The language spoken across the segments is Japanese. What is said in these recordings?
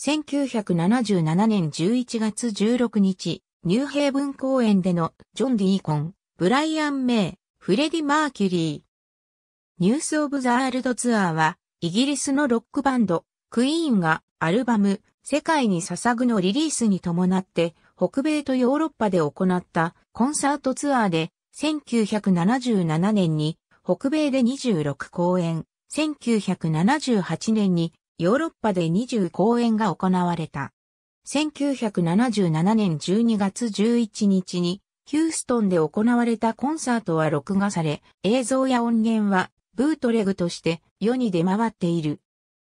1977年11月16日、ニューヘイブン公演でのジョン・ディーコン、ブライアン・メイ、フレディ・マーキュリー。ニュース・オブ・ザ・アールド・ツアーは、イギリスのロックバンド、クイーンがアルバム、世界に捧ぐのリリースに伴って、北米とヨーロッパで行ったコンサートツアーで、1977年に北米で26公演、1978年にヨーロッパで20公演が行われた。1977年12月11日にヒューストンで行われたコンサートは録画され、映像や音源はブートレグとして世に出回っている。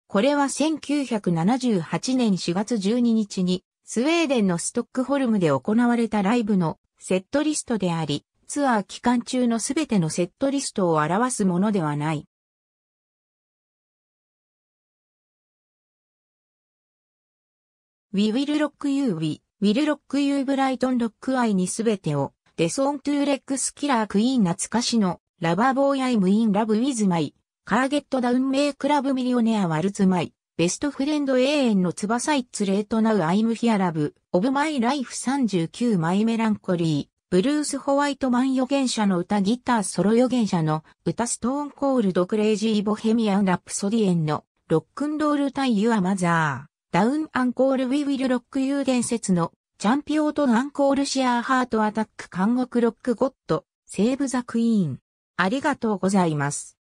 これは1978年4月12日にスウェーデンのストックホルムで行われたライブのセットリストであり、ツアー期間中のすべてのセットリストを表すものではない。We will rock you, we will rock you, Brighton rock I にすべてを、デソントゥーレックスキラークイーン懐かしの、ラバーボーイアイムインラブウィズマイ、カーゲットダウンメイクラブミリオネアワルツマイ、ベストフレンド永遠の翼イッツレートナウアイムヒアラブ、オブマイライフ39マイメランコリー、ブルース・ホワイトマン予言者の歌ギターソロ予言者の歌ストーンコールドクレイジーボヘミアン・ラプソディエンのロックンロール対ユアマザー。ダウンアンコールウィウィルロックユー伝説のチャンピオートアンコールシアーハートアタック監獄ロックゴッドセーブザクイーン。ありがとうございます。